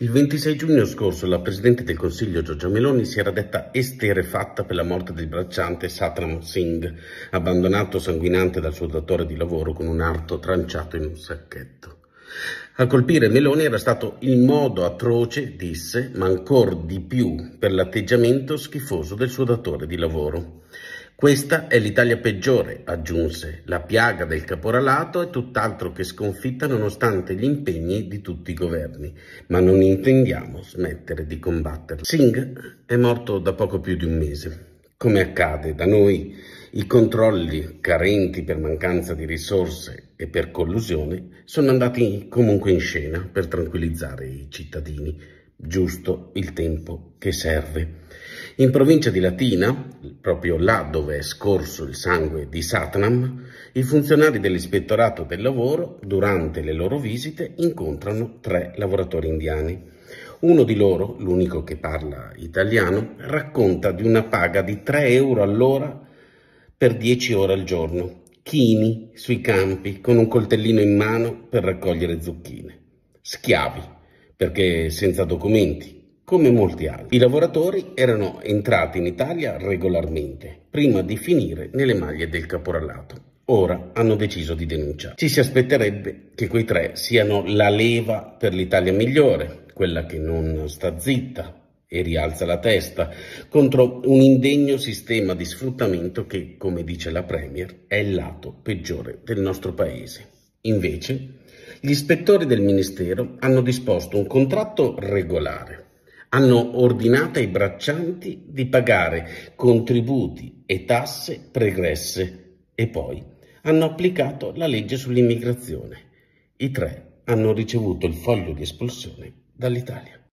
Il 26 giugno scorso la Presidente del Consiglio Giorgia Meloni si era detta esterefatta per la morte del bracciante Satram Singh, abbandonato sanguinante dal suo datore di lavoro con un arto tranciato in un sacchetto. A colpire Meloni era stato il modo atroce, disse, ma ancor di più per l'atteggiamento schifoso del suo datore di lavoro. Questa è l'Italia peggiore, aggiunse. La piaga del caporalato è tutt'altro che sconfitta nonostante gli impegni di tutti i governi, ma non intendiamo smettere di combatterla. Singh è morto da poco più di un mese. Come accade da noi, i controlli carenti per mancanza di risorse e per collusione sono andati comunque in scena per tranquillizzare i cittadini, giusto il tempo che serve. In provincia di Latina, proprio là dove è scorso il sangue di Satnam, i funzionari dell'ispettorato del lavoro, durante le loro visite, incontrano tre lavoratori indiani. Uno di loro, l'unico che parla italiano, racconta di una paga di 3 euro all'ora per 10 ore al giorno, chini sui campi con un coltellino in mano per raccogliere zucchine. Schiavi, perché senza documenti, come molti altri, i lavoratori erano entrati in Italia regolarmente, prima di finire nelle maglie del caporalato. Ora hanno deciso di denunciare. Ci si aspetterebbe che quei tre siano la leva per l'Italia migliore, quella che non sta zitta, e rialza la testa contro un indegno sistema di sfruttamento che, come dice la Premier, è il lato peggiore del nostro Paese. Invece, gli ispettori del Ministero hanno disposto un contratto regolare hanno ordinato ai braccianti di pagare contributi e tasse pregresse e poi hanno applicato la legge sull'immigrazione. I tre hanno ricevuto il foglio di espulsione dall'Italia.